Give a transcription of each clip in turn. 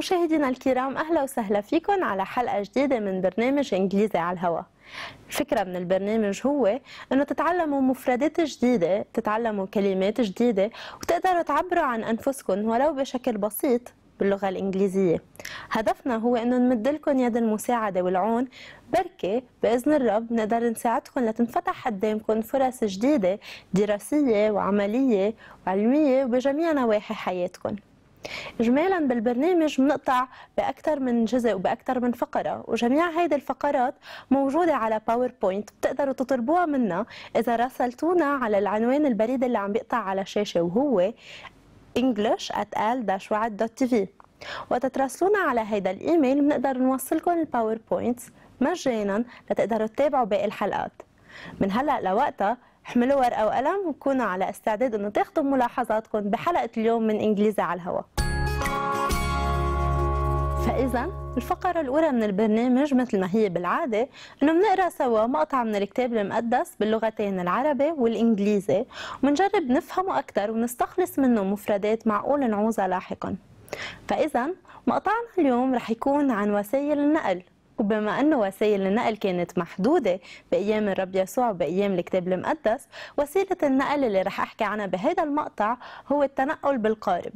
مشاهدينا الكرام اهلا وسهلا فيكم على حلقه جديده من برنامج انجليزي على الهواء. الفكرة من البرنامج هو أنه تتعلموا مفردات جديدة تتعلموا كلمات جديدة وتقدروا تعبروا عن أنفسكم ولو بشكل بسيط باللغة الإنجليزية هدفنا هو أنه نمد لكم يد المساعدة والعون بركة بإذن الرب نقدر نساعدكم لتنفتح قدامكم فرص جديدة دراسية وعملية وعلمية وبجميع نواحي حياتكم اجمالا بالبرنامج بنقطع باكثر من جزء وباكثر من فقره وجميع هيدي الفقرات موجوده على باوربوينت بتقدروا تطلبوها منا اذا راسلتونا على العنوان البريد اللي عم بيقطع على الشاشه وهو english@l-waad.tv وقت تراسلونا على هيدا الايميل بنقدر نوصلكم الباوربوينت مجانا لتقدروا تتابعوا باقي الحلقات من هلا لوقتها احملوا ورقه وقلم وكونوا على استعداد انه تاخذوا ملاحظاتكم بحلقه اليوم من انجليزي على الهواء فاذا الفقرة الأولى من البرنامج مثل ما هي بالعادة إنه بنقرأ سوا مقطع من الكتاب المقدس باللغتين العربي والإنجليزي ومنجرب نفهمه أكثر ونستخلص منه مفردات معقول نعوزها لاحقا فإذا مقطعنا اليوم رح يكون عن وسائل النقل وبما أنه وسائل النقل كانت محدودة بأيام الرب يسوع وبأيام الكتاب المقدس وسيلة النقل اللي رح أحكي عنها بهذا المقطع هو التنقل بالقارب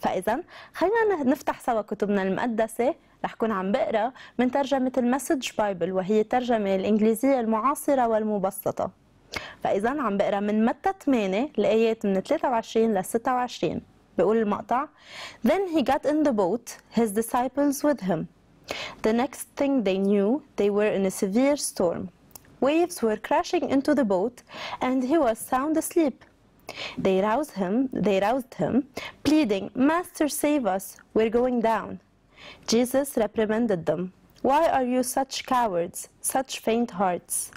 فإذا خلينا نفتح سوا كتبنا المقدسة رح كون عم بقرا من ترجمة المسج بايبل وهي الترجمة الإنجليزية المعاصرة والمبسطة فإذا عم بقرا من متى 8 الآيات من 23 ل 26 بقول المقطع Then he got in the boat his disciples with him The next thing they knew, they were in a severe storm. Waves were crashing into the boat, and he was sound asleep. They roused him, they roused him, pleading, Master, save us, we're going down. Jesus reprimanded them, Why are you such cowards, such faint hearts?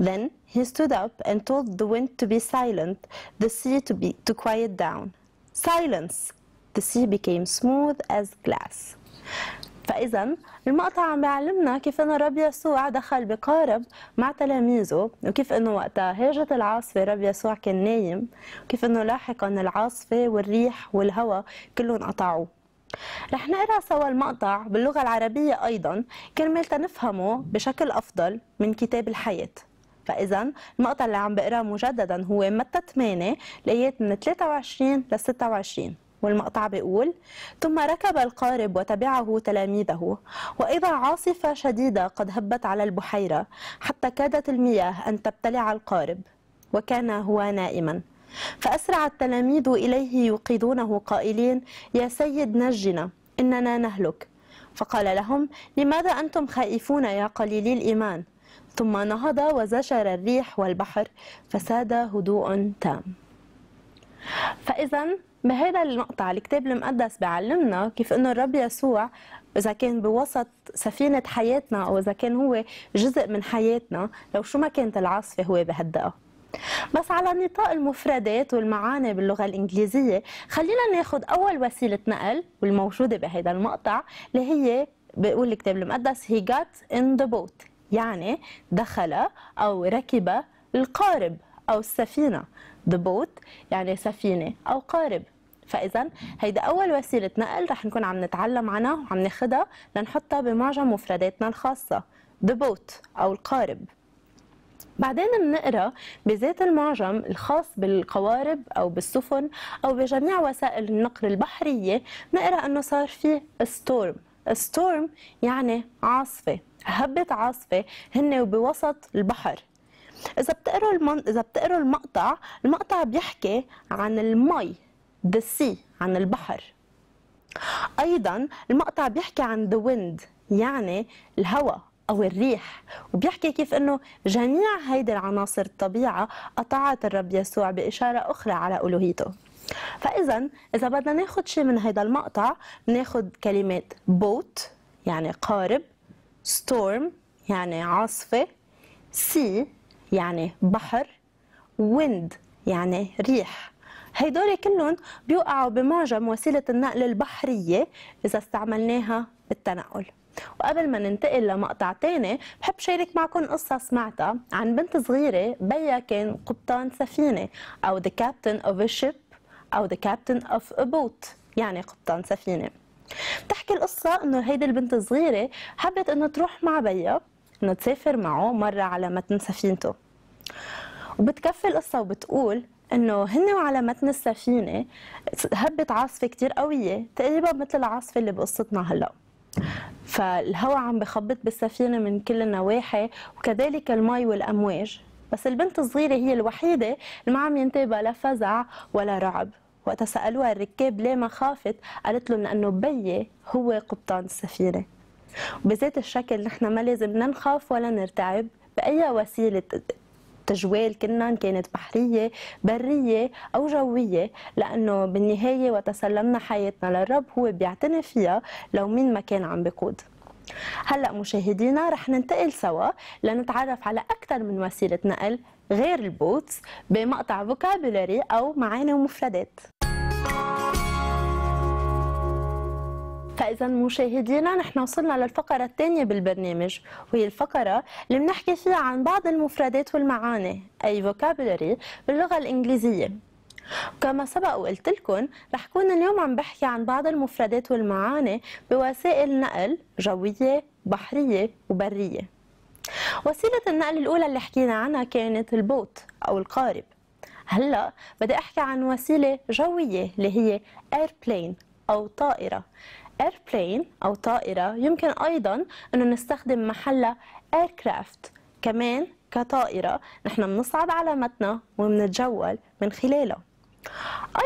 Then he stood up and told the wind to be silent, the sea to, be, to quiet down. Silence! The sea became smooth as glass. فإذا المقطع عم بيعلمنا كيف أنه الرب يسوع دخل بقارب مع تلاميذه وكيف أنه وقتها هاجت العاصفة الرب يسوع كان نايم وكيف أنه لاحقا العاصفة والريح والهواء كلهم قطعوه رح نقرا سوا المقطع باللغة العربية أيضا كرمال تنفهمه بشكل أفضل من كتاب الحياة فإذا المقطع اللي عم بقراه مجددا هو متى 8 الآيات من 23 ل 26 والمقطع بيقول ثم ركب القارب وتبعه تلاميذه وإذا عاصفة شديدة قد هبت على البحيرة حتى كادت المياه أن تبتلع القارب وكان هو نائما فأسرع التلاميذ إليه يوقظونه قائلين يا سيد نجنا إننا نهلك فقال لهم لماذا أنتم خائفون يا قليلي الإيمان ثم نهض وزجر الريح والبحر فساد هدوء تام فإذا بهذا المقطع الكتاب المقدس بيعلمنا كيف انه الرب يسوع اذا كان بوسط سفينه حياتنا او اذا كان هو جزء من حياتنا لو شو ما كانت العاصفه هو بهدئها بس على نطاق المفردات والمعاني باللغه الانجليزيه خلينا ناخذ اول وسيله نقل والموجوده بهذا المقطع اللي هي بيقول الكتاب المقدس he got in the boat يعني دخل او ركب القارب او السفينه the boat يعني سفينه او قارب فاذا هيدا اول وسيله نقل رح نكون عم نتعلم عنها وعم ناخذها لنحطها بمعجم مفرداتنا الخاصه boat او القارب بعدين بنقرا بذات المعجم الخاص بالقوارب او بالسفن او بجميع وسائل النقل البحريه بنقرا انه صار في ستورم ستورم يعني عاصفه هبت عاصفه هن وبوسط البحر اذا بتقروا المن... اذا بتقروا المقطع المقطع بيحكي عن المي the sea عن البحر ايضا المقطع بيحكي عن the wind يعني الهواء او الريح وبيحكي كيف انه جميع هيدي العناصر الطبيعه قطعت الرب يسوع باشاره اخرى على الوهيته فاذا اذا بدنا ناخذ شيء من هيدا المقطع بناخذ كلمات boat يعني قارب storm يعني عاصفه sea يعني بحر wind يعني ريح هيدول كلهم بيوقعوا بمعجم وسيله النقل البحريه اذا استعملناها بالتنقل وقبل ما ننتقل لمقطع تاني بحب شارك معكم قصة سمعتها عن بنت صغيرة بيا كان قبطان سفينة أو the captain of a ship أو the captain of a boat يعني قبطان سفينة بتحكي القصة إنه هيدي البنت الصغيرة حبت إنه تروح مع بيا إنه تسافر معه مرة على متن سفينته وبتكفي القصة وبتقول انه هن وعلى متن السفينه هبت عاصفه كثير قويه تقريبا مثل العاصفه اللي بقصتنا هلا فالهواء عم بخبط بالسفينه من كل النواحي وكذلك المي والامواج بس البنت الصغيره هي الوحيده اللي ما عم ينتابها لا فزع ولا رعب وقتها سالوها الركاب ليه ما خافت قالت لهم لانه بيي هو قبطان السفينه وبذات الشكل نحن ما لازم لا نخاف ولا نرتعب باي وسيله تجوال كنا كانت بحريه بريه او جويه لانه بالنهايه وتسلمنا حياتنا للرب هو بيعتني فيها لو مين ما كان عم بقود هلا مشاهدينا رح ننتقل سوا لنتعرف على اكثر من وسيله نقل غير البوتس بمقطع فوكابولاري او معاني ومفردات فاذا مشاهدينا نحن وصلنا للفقره الثانيه بالبرنامج وهي الفقره اللي بنحكي فيها عن بعض المفردات والمعاني اي فوكابولري باللغه الانجليزيه كما سبق وقلت لكم رح كون اليوم عم بحكي عن بعض المفردات والمعاني بوسائل نقل جويه بحريه وبريه وسيلة النقل الأولى اللي حكينا عنها كانت البوت أو القارب هلا بدي أحكي عن وسيلة جوية اللي هي ايربلين أو طائرة airplane أو طائرة يمكن أيضا أنه نستخدم محل aircraft كمان كطائرة نحن بنصعد على متنا وبنتجول من خلاله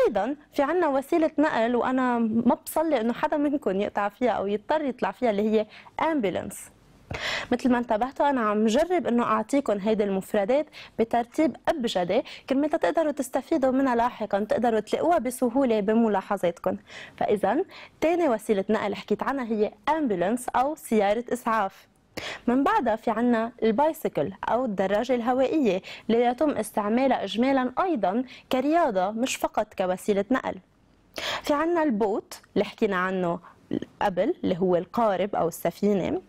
ايضا في عنا وسيله نقل وانا ما بصلي انه حدا منكم يقطع فيها او يضطر يطلع فيها اللي هي امبولانس مثل ما انتبهتوا انا عم جرب انه اعطيكم هيدي المفردات بترتيب ابجدي كرمال تقدروا تستفيدوا منها لاحقا تقدروا تلاقوها بسهوله بملاحظاتكم فاذا ثاني وسيله نقل حكيت عنها هي امبولانس او سياره اسعاف من بعدها في عنا البايسيكل أو الدراجة الهوائية اللي يتم استعمالها إجمالا أيضا كرياضة مش فقط كوسيلة نقل في عنا البوت اللي حكينا عنه قبل اللي هو القارب أو السفينة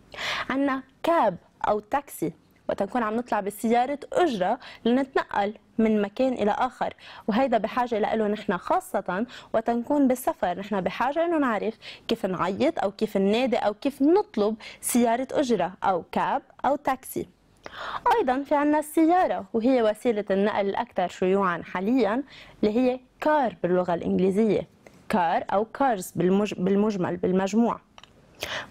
عندنا كاب أو تاكسي وقت نكون عم نطلع بسيارة أجرة لنتنقل من مكان إلى آخر وهيدا بحاجة له نحن خاصة وقت نكون بالسفر نحن بحاجة إنه نعرف كيف نعيط أو كيف ننادي أو كيف نطلب سيارة أجرة أو كاب أو تاكسي أيضا في عنا السيارة وهي وسيلة النقل الأكثر شيوعا حاليا اللي هي كار باللغة الإنجليزية كار او كارز بالمجمل بالمجموع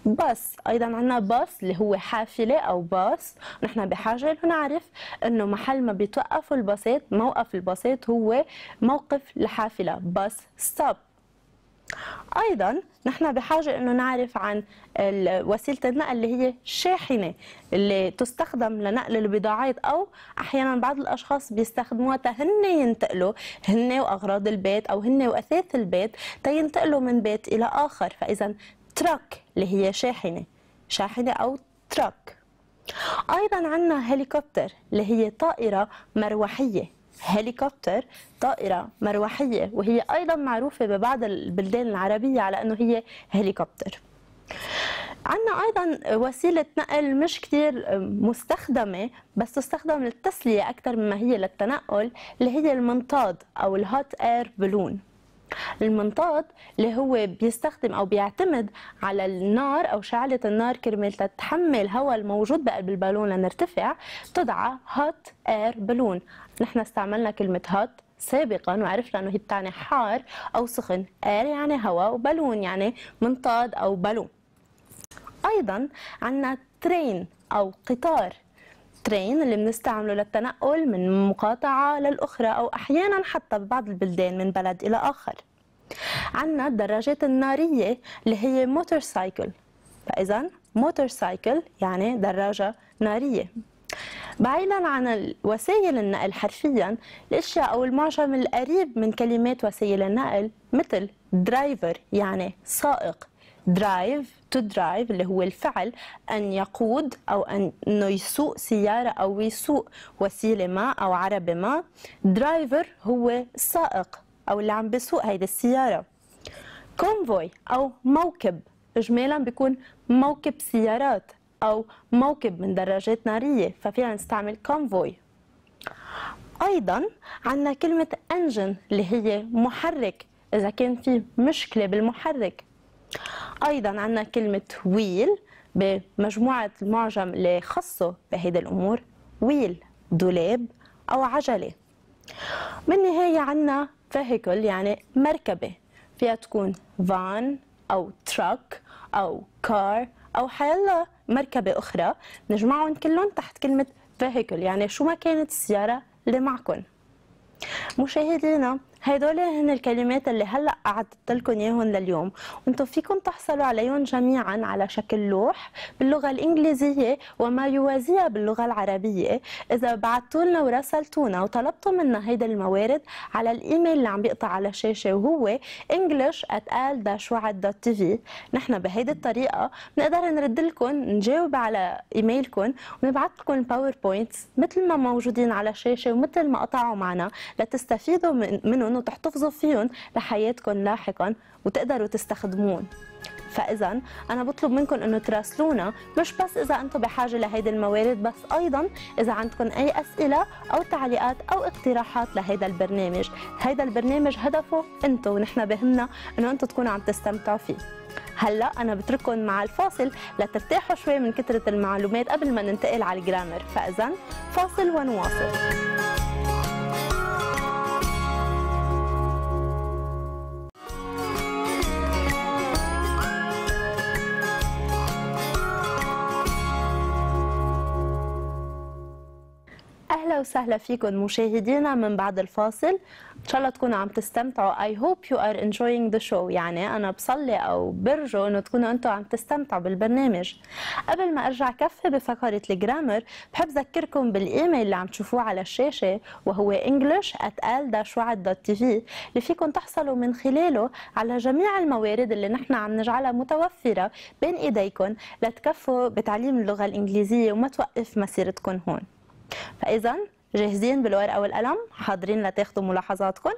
باص ايضا عندنا باص اللي هو حافله او باص نحن بحاجه لنعرف انه محل ما بيتوقف الباصات موقف الباصات هو موقف الحافله باص ستوب ايضا نحن بحاجه انه نعرف عن وسيله النقل اللي هي شاحنه اللي تستخدم لنقل البضاعات او احيانا بعض الاشخاص بيستخدموها تهن ينتقلوا هن واغراض البيت او هن واثاث البيت تينتقلوا من بيت الى اخر فاذا تراك اللي هي شاحنه شاحنه او تراك ايضا عندنا هليكوبتر اللي هي طائره مروحيه هليكوبتر طائرة مروحية وهي أيضا معروفة ببعض البلدان العربية على أنه هي هليكوبتر عندنا ايضا وسيله نقل مش كتير مستخدمه بس تستخدم للتسليه اكثر مما هي للتنقل اللي هي المنطاد او الهوت اير بالون المنطاد اللي هو بيستخدم او بيعتمد على النار او شعله النار كرمال تتحمل هواء الموجود بقلب البالون لنرتفع تدعى هوت اير بالون نحن استعملنا كلمه هوت سابقا وعرفنا انه هي بتعني حار او سخن اير يعني هواء وبالون يعني منطاد او بالون ايضا عندنا ترين او قطار الترين اللي بنستعمله للتنقل من مقاطعة للأخرى أو أحيانا حتى ببعض البلدان من بلد إلى آخر عندنا الدراجات النارية اللي هي موتور سايكل فإذا موتور سايكل يعني دراجة نارية بعيدا عن وسائل النقل حرفيا الاشياء او المعجم القريب من كلمات وسائل النقل مثل درايفر يعني سائق درايف تو درايف اللي هو الفعل أن يقود أو أن يسوق سيارة أو يسوق وسيلة ما أو عربة ما درايفر هو السائق أو اللي عم بسوق هيدي السيارة كونفوي أو موكب إجمالا بيكون موكب سيارات أو موكب من دراجات نارية ففينا نستعمل كونفوي أيضا عندنا كلمة أنجن اللي هي محرك إذا كان في مشكلة بالمحرك ايضا عندنا كلمه ويل بمجموعه المعجم اللي خصه بهيدي الامور ويل دولاب او عجله بالنهايه عندنا فيهيكل يعني مركبه فيها تكون فان او تراك او كار او حيلا مركبه اخرى نجمعهم كلهم تحت كلمه فيهيكل يعني شو ما كانت السياره اللي معكم مشاهدينا هدول هن الكلمات اللي هلا قعدت لكم اياهم لليوم وانتم فيكم تحصلوا عليهم جميعا على شكل لوح باللغه الانجليزيه وما يوازيها باللغه العربيه اذا بعثتوا لنا وراسلتونا وطلبتوا منا هيدي الموارد على الايميل اللي عم بيقطع على الشاشه وهو englishal wadtv نحن بهيدي الطريقه بنقدر نرد لكم نجاوب على ايميلكم ونبعث لكم باوربوينتس مثل ما موجودين على الشاشه ومثل ما قطعوا معنا لتستفيدوا منهم لانه تحتفظوا فيهم لحياتكم لاحقا وتقدروا تستخدمون فاذا انا بطلب منكم انه تراسلونا مش بس اذا انتم بحاجه لهيدي الموارد بس ايضا اذا عندكم اي اسئله او تعليقات او اقتراحات لهيدا البرنامج هيدا البرنامج هدفه انتم ونحن بهمنا انه انتم تكونوا عم تستمتعوا فيه هلا انا بترككم مع الفاصل لترتاحوا شوي من كثره المعلومات قبل ما ننتقل على الجرامر فاذا فاصل ونواصل اهلا وسهلا فيكم مشاهدينا من بعد الفاصل ان شاء الله تكونوا عم تستمتعوا اي هوب يو ار انجوينج ذا شو يعني انا بصلي او برجو انه تكونوا انتم عم تستمتعوا بالبرنامج قبل ما ارجع كفي بفقره الجرامر بحب اذكركم بالايميل اللي عم تشوفوه على الشاشه وهو english@al-waad.tv اللي فيكم تحصلوا من خلاله على جميع الموارد اللي نحن عم نجعلها متوفره بين ايديكم لتكفوا بتعليم اللغه الانجليزيه وما توقف مسيرتكم هون فإذا جاهزين بالورقة والقلم حاضرين لتاخدوا ملاحظاتكم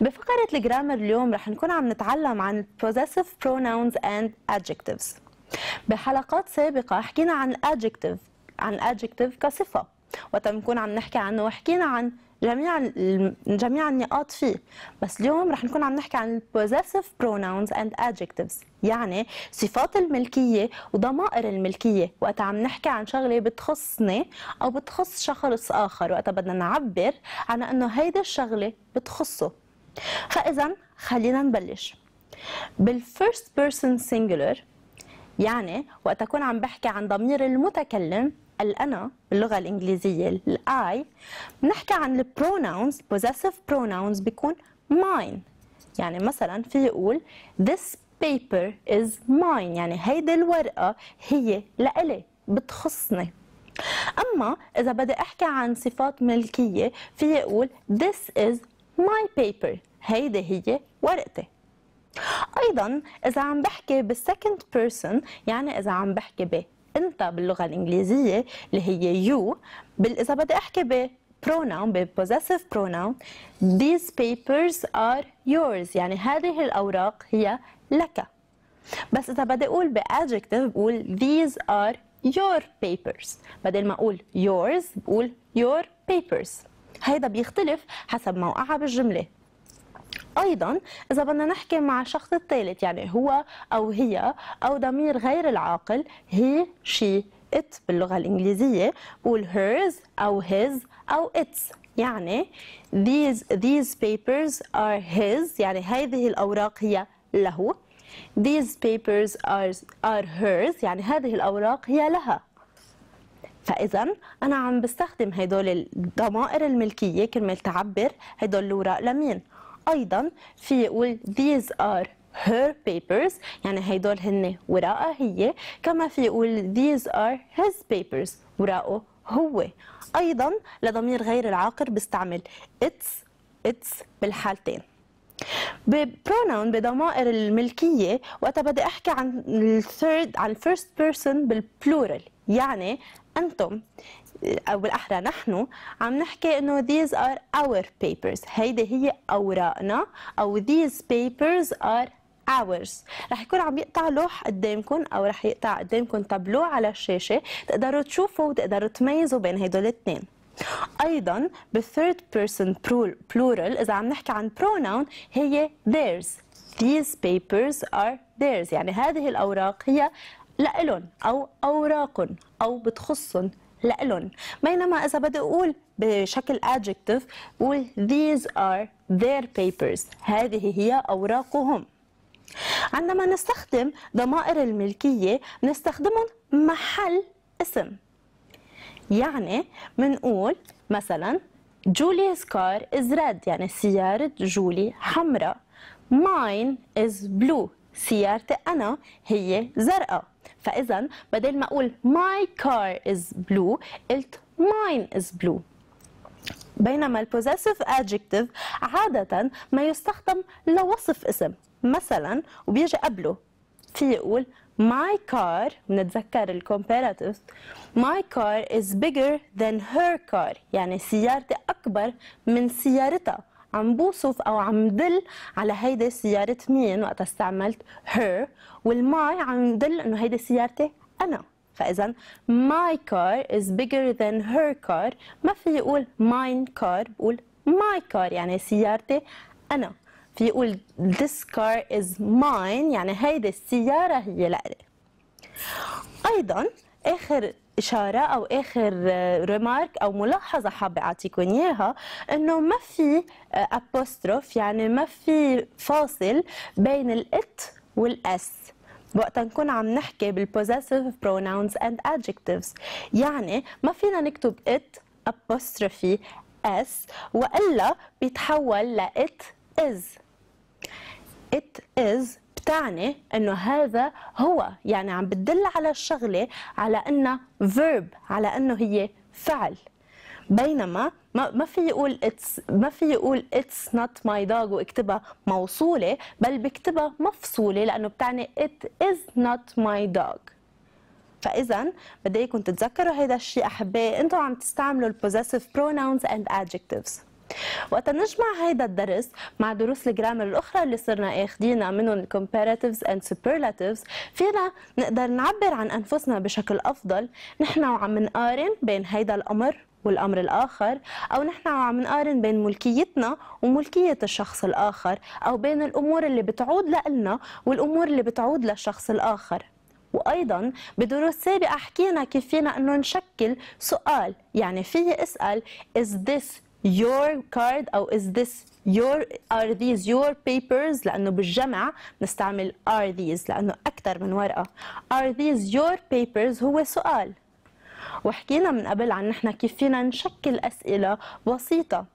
بفقرة الجرامر اليوم رح نكون عم نتعلم عن possessive pronouns and adjectives بحلقات سابقة حكينا عن adjective عن adjective كصفة وتم بنكون عم نحكي عنه وحكينا عن جميع جميع النقاط فيه بس اليوم رح نكون عم نحكي عن possessive pronouns and adjectives يعني صفات الملكيه وضمائر الملكيه وقت عم نحكي عن شغله بتخصني او بتخص شخص اخر وقت بدنا نعبر عن انه هيدي الشغله بتخصه فاذا خلينا نبلش بالفيرست بيرسون سينجولر يعني وقت اكون عم بحكي عن ضمير المتكلم الأنا باللغة الإنجليزية الآي بنحكي عن البروناونز possessive pronouns بيكون mine يعني مثلا في يقول this paper is mine يعني هيدي الورقة هي لإلي بتخصني أما إذا بدي أحكي عن صفات ملكية في يقول this is my paper هيدي هي ورقتي ايضا اذا عم بحكي بالسكند بيرسون يعني اذا عم بحكي انت باللغه الانجليزيه اللي هي يو اذا بدي احكي ب pronoun ب possessive pronoun these papers are yours يعني هذه الاوراق هي لك بس اذا بدي اقول ب adjective بقول these are your papers بدل ما اقول yours بقول your papers هيدا بيختلف حسب موقعها بالجمله ايضا اذا بدنا نحكي مع الشخص الثالث يعني هو او هي او ضمير غير العاقل هي شي ات باللغه الانجليزيه بقول هيرز او هيز او اتس يعني these these papers are his يعني هذه الاوراق هي له these papers are are hers يعني هذه الاوراق هي لها فاذا انا عم بستخدم هدول الضمائر الملكيه كرمال تعبر هدول الاوراق لمين ايضا في يقول these are her papers يعني هيدول هن ورقها هي كما في يقول these are his papers ورقه هو ايضا لضمير غير العاقر بستعمل its its بالحالتين ببروناون بضمائر الملكية وقتها بدي أحكي عن الثيرد عن الفيرست بيرسون بالبلورال يعني أنتم او بالاحرى نحن عم نحكي انه these are our papers هيدي هي اوراقنا او these papers are hours رح يكون عم يقطع لوح قدامكم او رح يقطع قدامكم تابلو على الشاشه تقدروا تشوفوا وتقدروا تميزوا بين هدول الاثنين ايضا بالثيرد بيرسون بلورال اذا عم نحكي عن pronoun هي theirs these papers are theirs يعني هذه الاوراق هي لالن او اوراق او بتخصهم لإلن بينما إذا بدي أقول بشكل adjective بقول these are their papers هذه هي أوراقهم عندما نستخدم ضمائر الملكية نستخدمهم محل اسم يعني منقول مثلا جولي's car is red يعني سيارة جولي حمراء mine is blue سيارتي أنا هي زرقاء فاذا بدل ما اقول my car is blue قلت mine is blue بينما البوزيسيف adjective عادة ما يستخدم لوصف اسم مثلا وبيجي قبله في يقول my car بنتذكر الكومبيراتيف my car is bigger than her car يعني سيارتي أكبر من سيارتها عم بوصف او عم دل على هيدي سياره مين وقت استعملت هير والماي عم دل انه هيدي سيارتي انا فاذا my car is bigger than her car ما في يقول mine car بقول my car يعني سيارتي انا في يقول this car is mine يعني هيدي السياره هي لإلي ايضا اخر اشاره او اخر ريمارك آه، او ملاحظه حابه اعطيكم اياها انه ما في ابوستروف آه، يعني ما في فاصل بين الات والاس وقت نكون عم نحكي بالبوزيسيف pronouns and adjectives يعني ما فينا نكتب ات ابوستروفي اس والا بيتحول لات it is it is بتعني انه هذا هو يعني عم بتدل على الشغله على انها verb على انه هي فعل بينما ما ما في يقول اتس ما في يقول اتس نوت ماي دوغ واكتبها موصوله بل بكتبها مفصوله لانه بتعني ات از نوت ماي دوغ فاذا بدي اياكم تتذكروا هذا الشيء احبائي انتم عم تستعملوا البوزيسيف بروناونز اند adjectives وقت نجمع هيدا الدرس مع دروس الجرامر الاخرى اللي صرنا اخدينا منهم الكومباريتيفز اند سوبرلاتيفز فينا نقدر نعبر عن انفسنا بشكل افضل نحن وعم نقارن بين هيدا الامر والامر الاخر او نحن عم نقارن بين ملكيتنا وملكيه الشخص الاخر او بين الامور اللي بتعود لنا والامور اللي بتعود للشخص الاخر وايضا بدروس سابقه حكينا كيف فينا انه نشكل سؤال يعني في اسال is this your card او is this your are these your papers لانه بالجمع بنستعمل are these لانه اكثر من ورقه are these your papers هو سؤال وحكينا من قبل عن نحن كيف فينا نشكل اسئله بسيطه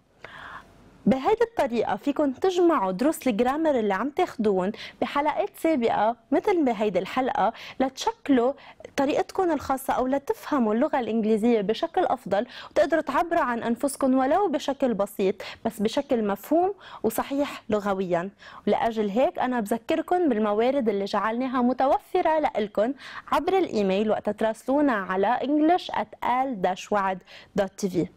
بهيدي الطريقه فيكم تجمعوا دروس الجرامر اللي عم تاخدون بحلقات سابقه مثل بهيدي الحلقه لتشكلوا طريقتكم الخاصه او لتفهموا اللغه الانجليزيه بشكل افضل وتقدروا تعبروا عن انفسكم ولو بشكل بسيط بس بشكل مفهوم وصحيح لغويا ولاجل هيك انا بذكركم بالموارد اللي جعلناها متوفره لكم عبر الايميل وقت تراسلونا على english at wadtv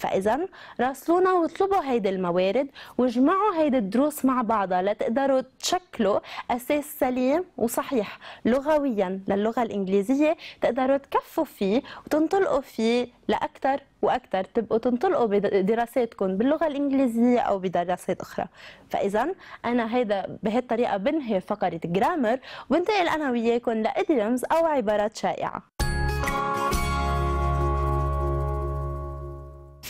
فاذا راسلونا واطلبوا هيدي الموارد واجمعوا هيدي الدروس مع بعضها لتقدروا تشكلوا اساس سليم وصحيح لغويا للغه الانجليزيه تقدروا تكفوا فيه وتنطلقوا فيه لاكثر واكثر تبقوا تنطلقوا بدراساتكم باللغه الانجليزيه او بدراسات اخرى فاذا انا هيدا بهالطريقه بنهي فقره جرامر وبنتقل انا وياكم لاديومز او عبارات شائعه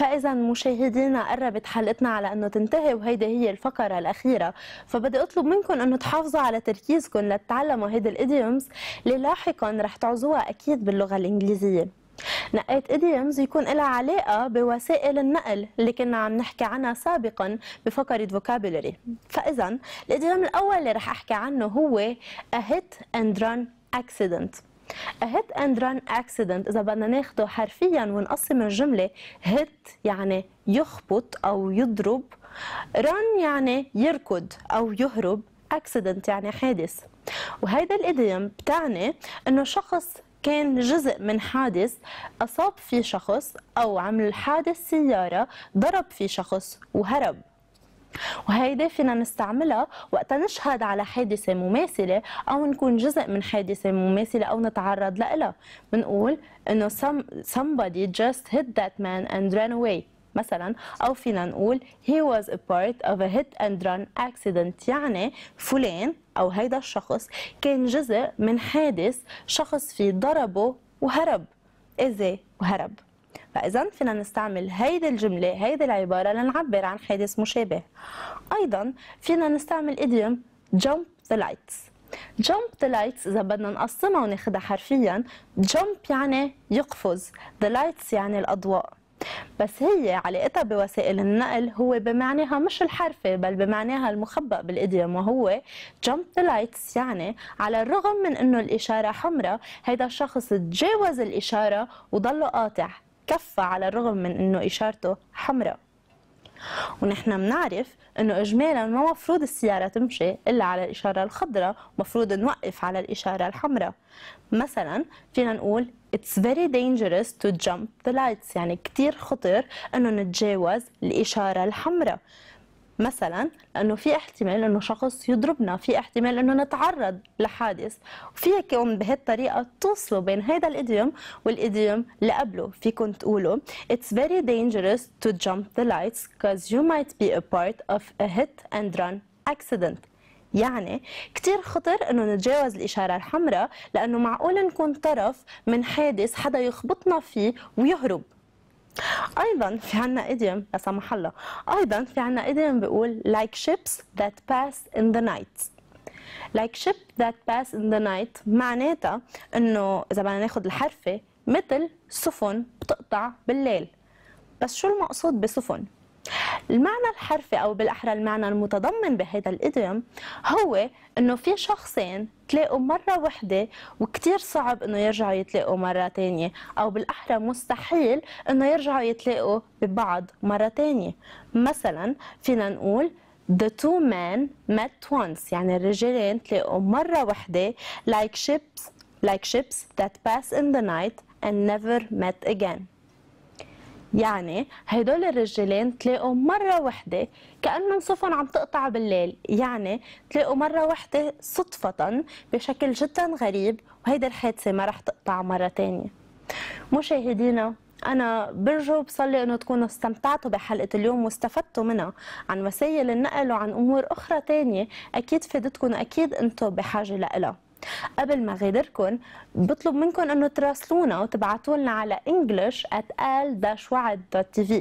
فاذا مشاهدينا قربت حلقتنا على انه تنتهي وهيدي هي الفقره الاخيره فبدي اطلب منكم انه تحافظوا على تركيزكم لتتعلموا هيدي الايديومز اللي لاحقا رح تعزوها اكيد باللغه الانجليزيه نقيت ايديمز يكون لها علاقة بوسائل النقل اللي كنا عم نحكي عنها سابقا بفقرة فوكابولري فإذا الايديوم الأول اللي رح أحكي عنه هو a hit and run accident هيت اند ران اكسيدنت اذا بدنا ناخده حرفيا ونقسم الجمله هيت يعني يخبط او يضرب ران يعني يركض او يهرب اكسيدنت يعني حادث وهيدا الاديم بتعني انه شخص كان جزء من حادث أصاب فيه شخص أو عمل حادث سيارة ضرب فيه شخص وهرب وهيدي فينا نستعملها وقت نشهد على حادثة مماثلة أو نكون جزء من حادثة مماثلة أو نتعرض لها بنقول إنه some, somebody just hit that man and ran away مثلا أو فينا نقول he was a part of a hit and run accident يعني فلان أو هيدا الشخص كان جزء من حادث شخص فيه ضربه وهرب إذا وهرب فإذا فينا نستعمل هيدي الجملة هيدي العبارة لنعبر عن حادث مشابه أيضا فينا نستعمل إديوم jump the lights jump the lights إذا بدنا نقسمها وناخدها حرفيا jump يعني يقفز the lights يعني الأضواء بس هي علاقتها بوسائل النقل هو بمعناها مش الحرفي بل بمعناها المخبأ بالإديوم وهو jump the lights يعني على الرغم من انه الإشارة حمراء هيدا الشخص تجاوز الإشارة وضله قاطع كفى على الرغم من انه اشارته حمراء ونحن بنعرف انه اجمالا ما مفروض السياره تمشي الا على الاشاره الخضراء مفروض نوقف على الاشاره الحمراء مثلا فينا نقول It's very dangerous to jump the lights يعني كتير خطر انه نتجاوز الاشاره الحمراء مثلا لانه في احتمال انه شخص يضربنا في احتمال انه نتعرض لحادث فيكم بهالطريقه توصلوا بين هذا الايديوم والايديوم اللي قبله فيكم تقولوا it's very dangerous to jump the lights cause you might be a part of a hit and run accident يعني كتير خطر انه نتجاوز الاشاره الحمراء لانه معقول نكون طرف من حادث حدا يخبطنا فيه ويهرب ايضا في عنا idiom لا سمح الله ايضا في عنا idiom بيقول like ships that pass in the night like ship that pass in the night معناتها انه اذا بدنا ناخذ الحرفه مثل سفن بتقطع بالليل بس شو المقصود بسفن المعنى الحرفي أو بالأحرى المعنى المتضمن بهذا الادم هو أنه في شخصين تلاقوا مرة وحدة وكتير صعب أنه يرجعوا يتلاقوا مرة تانية أو بالأحرى مستحيل أنه يرجعوا يتلاقوا ببعض مرة تانية مثلا فينا نقول The two men met once يعني الرجالين تلاقوا مرة وحدة like ships like ships that pass in the night and never met again يعني هدول الرجالين تلاقوا مرة واحدة كأنه سفن عم تقطع بالليل يعني تلاقوا مرة واحدة صدفة بشكل جدا غريب وهيدا الحادثة ما رح تقطع مرة تانية مشاهدينا أنا برجو بصلي أنه تكونوا استمتعتوا بحلقة اليوم واستفدتوا منها عن وسائل النقل وعن أمور أخرى تانية أكيد فادتكم أكيد أنتم بحاجة لإلها قبل ما غادركم بطلب منكم انه تراسلونا وتبعتولنا على english at l wadtv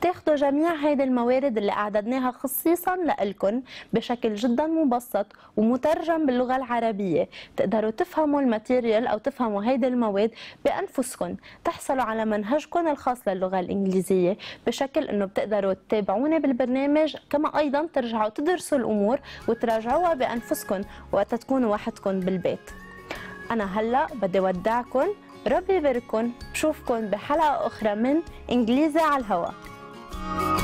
تاخدوا جميع هيدي الموارد اللي أعددناها خصيصا لإلكن بشكل جدا مبسط ومترجم باللغة العربية تقدروا تفهموا الماتيريال أو تفهموا هيدي المواد بأنفسكم تحصلوا على منهجكم الخاص للغة الإنجليزية بشكل أنه بتقدروا تتابعونا بالبرنامج كما أيضا ترجعوا تدرسوا الأمور وتراجعوها بأنفسكم وقت تكونوا وحدكم بالبيت أنا هلأ بدي ودعكم ربي يبارككم بشوفكم بحلقه اخرى من انجليزي على الهواء